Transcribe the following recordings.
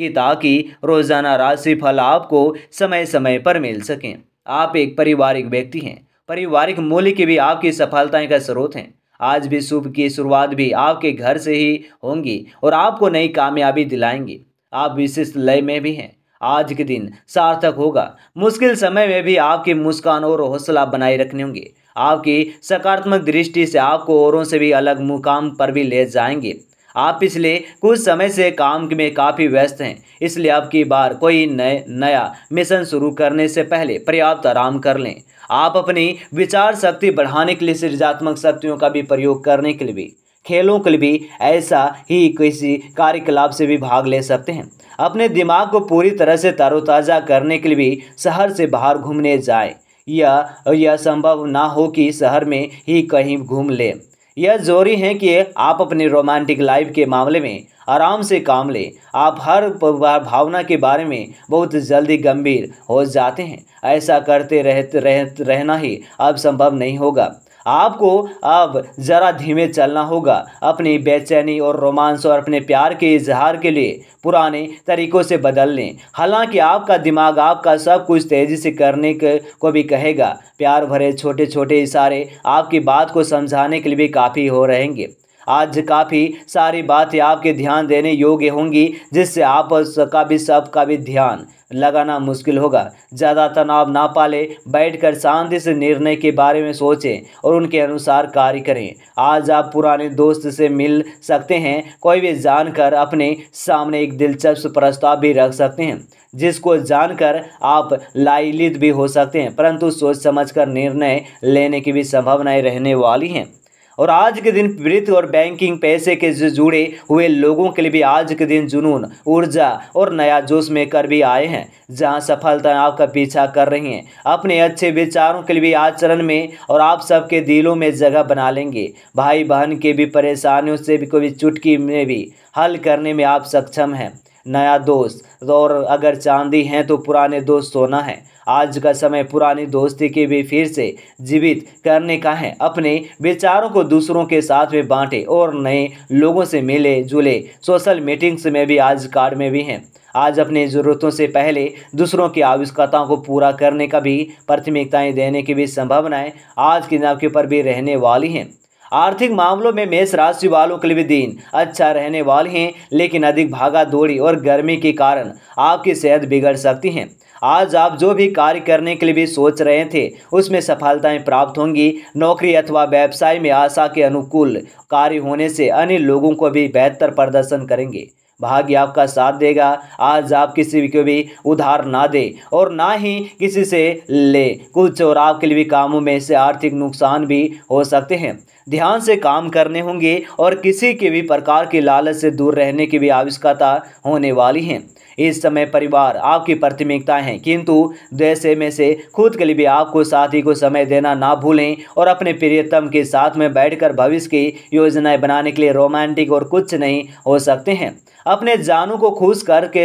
कि ताकि रोज़ाना राशि फल आपको समय समय पर मिल सकें आप एक पारिवारिक व्यक्ति हैं पारिवारिक मूल्य की भी आपकी सफलताएं का स्रोत हैं आज भी शुभ की शुरुआत भी आपके घर से ही होंगी और आपको नई कामयाबी दिलाएंगी आप विशिष्ट लय में भी हैं आज के दिन सार्थक होगा मुश्किल समय में भी आपकी मुस्कान और हौसला बनाए रखने होंगे आपकी सकारात्मक दृष्टि से आपको औरों से भी अलग मुकाम पर भी ले जाएंगे आप पिछले कुछ समय से काम में काफ़ी व्यस्त हैं इसलिए अब की बार कोई नए नया मिशन शुरू करने से पहले पर्याप्त आराम कर लें आप अपनी विचार शक्ति बढ़ाने के लिए सृजात्मक शक्तियों का भी प्रयोग करने के लिए भी खेलों के लिए भी ऐसा ही किसी कार्यकलाप से भी भाग ले सकते हैं अपने दिमाग को पूरी तरह से तरोताज़ा करने के लिए भी शहर से बाहर घूमने जाएं या यह संभव ना हो कि शहर में ही कहीं घूम लें यह जरूरी है कि आप अपने रोमांटिक लाइफ के मामले में आराम से काम लें आप हर भावना के बारे में बहुत जल्दी गंभीर हो जाते हैं ऐसा करते रहते रह, रहना ही अब संभव नहीं होगा आपको अब ज़रा धीमे चलना होगा अपनी बेचैनी और रोमांस और अपने प्यार के इजहार के लिए पुराने तरीक़ों से बदल लें हालांकि आपका दिमाग आपका सब कुछ तेज़ी से करने को भी कहेगा प्यार भरे छोटे छोटे इशारे आपकी बात को समझाने के लिए भी काफ़ी हो रहेंगे आज काफ़ी सारी बातें आपके ध्यान देने योग्य होंगी जिससे आप का भी का भी ध्यान लगाना मुश्किल होगा ज़्यादा तनाव ना पाले बैठकर शांति से निर्णय के बारे में सोचें और उनके अनुसार कार्य करें आज आप पुराने दोस्त से मिल सकते हैं कोई भी जानकर अपने सामने एक दिलचस्प प्रस्ताव भी रख सकते हैं जिसको जानकर आप लाइलित भी हो सकते हैं परंतु सोच समझकर निर्णय लेने की भी संभावनाएं रहने वाली हैं और आज के दिन वित्त और बैंकिंग पैसे के जुड़े हुए लोगों के लिए भी आज के दिन जुनून ऊर्जा और नया जोश में कर भी आए हैं जहां सफलता आपका पीछा कर रही हैं अपने अच्छे विचारों के लिए भी आचरण में और आप सबके दिलों में जगह बना लेंगे भाई बहन के भी परेशानियों से भी कोई चुटकी में भी हल करने में आप सक्षम हैं नया दोस्त और अगर चांदी हैं तो पुराने दोस्त सोना है आज का समय पुरानी दोस्ती के भी फिर से जीवित करने का है अपने विचारों को दूसरों के साथ में बांटे और नए लोगों से मिले जुले सोशल मीटिंग्स में भी आज कार्ड में भी हैं आज अपनी ज़रूरतों से पहले दूसरों की आवश्यकताओं को पूरा करने का भी प्राथमिकताएं देने की भी संभावनाएं आज के दिन पर ऊपर भी रहने वाली हैं आर्थिक मामलों में मेष राशि वालों के लिए दिन अच्छा रहने वाले हैं लेकिन अधिक भागा दौड़ी और गर्मी के कारण आपकी सेहत बिगड़ सकती है आज आप जो भी कार्य करने के लिए भी सोच रहे थे उसमें सफलताएं प्राप्त होंगी नौकरी अथवा व्यवसाय में आशा के अनुकूल कार्य होने से अन्य लोगों को भी बेहतर प्रदर्शन करेंगे भाग्य आपका साथ देगा आज आप किसी को भी उधार ना दे और ना ही किसी से ले कुछ और आपके लिए भी कामों में से आर्थिक नुकसान भी हो सकते हैं ध्यान से काम करने होंगे और किसी के भी प्रकार के लालच से दूर रहने की भी आवश्यकता होने वाली है इस समय परिवार आपकी प्राथमिकता है किंतु जैसे में से खुद के लिए भी आपको साथी को समय देना ना भूलें और अपने प्रियतम के साथ में बैठकर भविष्य की योजनाएं बनाने के लिए रोमांटिक और कुछ नहीं हो सकते हैं अपने जानू को खुश करके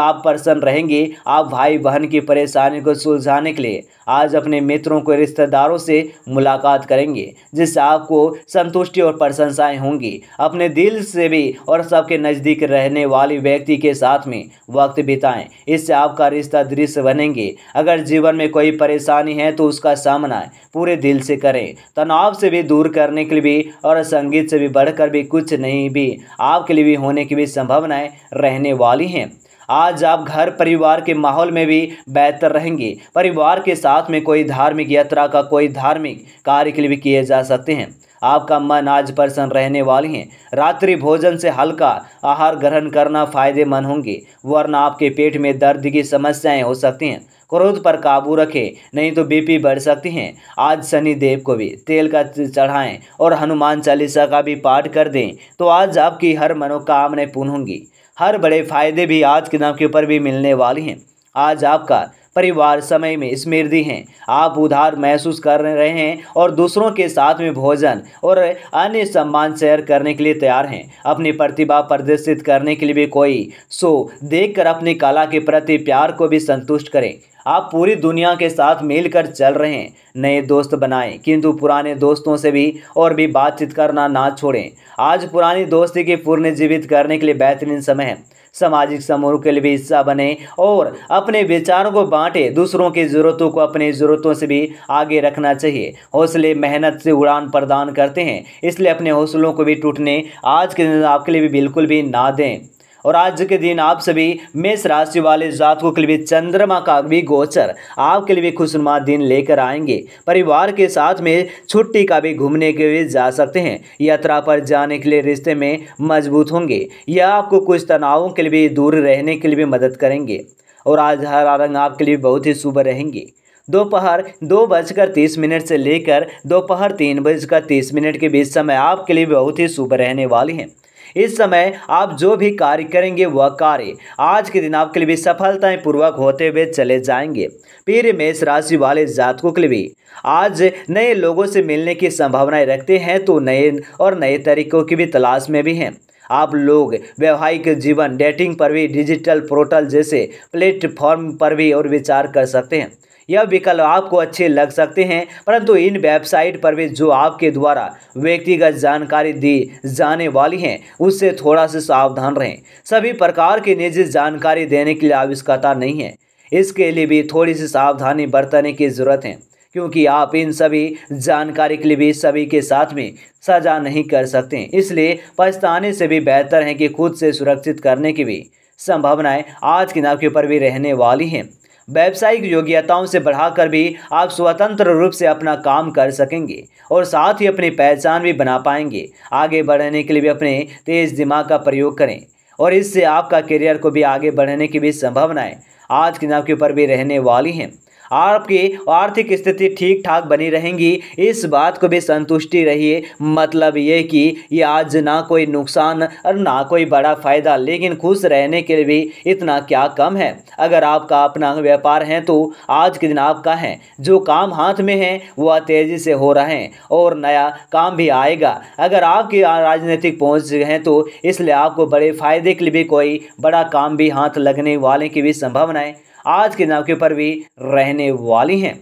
आप प्रसन्न रहेंगे आप भाई बहन की परेशानी को सुलझाने के लिए आज अपने मित्रों को रिश्तेदारों से मुलाकात करेंगे जिससे आपको संतुष्टि और प्रशंसाएं होंगी अपने दिल से भी और सबके नज़दीक रहने वाले व्यक्ति के साथ में वक्त बिताएं इससे आपका रिश्ता दृश्य बनेंगे अगर जीवन में कोई परेशानी है तो उसका सामना पूरे दिल से करें तनाव से भी दूर करने के लिए भी और संगीत से भी बढ़कर भी कुछ नहीं भी आपके लिए भी होने की भी संभावनाएं रहने वाली हैं आज आप घर परिवार के माहौल में भी बेहतर रहेंगे परिवार के साथ में कोई धार्मिक यात्रा का कोई धार्मिक कार्य के लिए भी किए जा सकते हैं आपका मन आज प्रसन्न रहने वाले हैं रात्रि भोजन से हल्का आहार ग्रहण करना फायदेमंद होंगे वरना आपके पेट में दर्द की समस्याएं हो सकती हैं क्रोध पर काबू रखें नहीं तो बीपी बढ़ सकती हैं आज शनि देव को भी तेल का चढ़ाएं और हनुमान चालीसा का भी पाठ कर दें तो आज आपकी हर मनोकामनाएं पूर्ण होंगी हर बड़े फ़ायदे भी आज के नाम के ऊपर भी मिलने वाली हैं आज आपका परिवार समय में समृद्धि हैं आप उधार महसूस कर रहे हैं और दूसरों के साथ में भोजन और अन्य सम्मान शेयर करने के लिए तैयार हैं अपनी प्रतिभा प्रदर्शित करने के लिए भी कोई सो देखकर अपनी कला के प्रति प्यार को भी संतुष्ट करें आप पूरी दुनिया के साथ मिलकर चल रहे हैं नए दोस्त बनाएं किंतु पुराने दोस्तों से भी और भी बातचीत करना ना छोड़ें आज पुरानी दोस्ती की जीवित करने के लिए बेहतरीन समय है सामाजिक समूह के लिए भी हिस्सा बने और अपने विचारों को बांटे दूसरों की ज़रूरतों को अपनी ज़रूरतों से भी आगे रखना चाहिए हौसले मेहनत से उड़ान प्रदान करते हैं इसलिए अपने हौसलों को भी टूटने आज के दिन आपके लिए भी बिल्कुल भी ना दें और आज के दिन आप सभी मेष राशि वाले जातकों के लिए चंद्रमा का भी गोचर आपके लिए भी खुशनुमा दिन लेकर आएंगे परिवार के साथ में छुट्टी का भी घूमने के लिए जा सकते हैं यात्रा पर जाने के लिए रिश्ते में मजबूत होंगे यह आपको कुछ तनावों के लिए दूर रहने के लिए भी मदद करेंगे और आज हरा रंग आपके लिए बहुत ही शुभ रहेंगे दोपहर दो, दो बजकर तीस मिनट से लेकर दोपहर तीन बजकर तीस मिनट के बीच समय आपके लिए बहुत ही शुभ रहने वाली हैं इस समय आप जो भी कार्य करेंगे वह कार्य आज के दिन आपके लिए भी सफलताएं पूर्वक होते हुए चले जाएंगे पीर मेष राशि वाले जातकों के लिए भी आज नए लोगों से मिलने की संभावनाएं रखते हैं तो नए और नए तरीकों की भी तलाश में भी हैं आप लोग वैवाहिक जीवन डेटिंग पर भी डिजिटल पोर्टल जैसे प्लेटफॉर्म पर भी और विचार कर सकते हैं यह विकल्प आपको अच्छे लग सकते हैं परंतु इन वेबसाइट पर भी जो आपके द्वारा व्यक्तिगत जानकारी दी जाने वाली हैं उससे थोड़ा सा सावधान रहें सभी प्रकार की निजी जानकारी देने के लिए आवश्यकता नहीं है इसके लिए भी थोड़ी सी सावधानी बरतने की ज़रूरत है क्योंकि आप इन सभी जानकारी के लिए भी सभी के साथ में सजा नहीं कर सकते इसलिए पछताने से भी बेहतर है कि खुद से सुरक्षित करने की भी संभावनाएं आज के नाके पर भी रहने वाली हैं व्यावसायिक योग्यताओं से बढ़ाकर भी आप स्वतंत्र रूप से अपना काम कर सकेंगे और साथ ही अपनी पहचान भी बना पाएंगे आगे बढ़ने के लिए भी अपने तेज दिमाग का प्रयोग करें और इससे आपका करियर को भी आगे बढ़ने की भी संभावनाएं आज के नाम के ऊपर भी रहने वाली हैं आपकी आर्थिक स्थिति ठीक ठाक बनी रहेंगी इस बात को भी संतुष्टि रहिए मतलब ये कि ये आज ना कोई नुकसान और ना कोई बड़ा फ़ायदा लेकिन खुश रहने के लिए भी इतना क्या कम है अगर आपका अपना व्यापार है तो आज के दिन आपका है जो काम हाथ में है वह तेज़ी से हो रहा है और नया काम भी आएगा अगर आपकी राजनीतिक पहुंच हैं तो इसलिए आपको बड़े फ़ायदे के लिए भी कोई बड़ा काम भी हाथ लगने वाले की भी संभावनाएँ आज के नाके पर भी रहने वाली हैं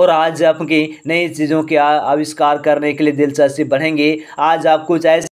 और आज आपकी नई चीज़ों के आविष्कार करने के लिए दिलचस्पी बढ़ेंगे आज आप कुछ ऐसे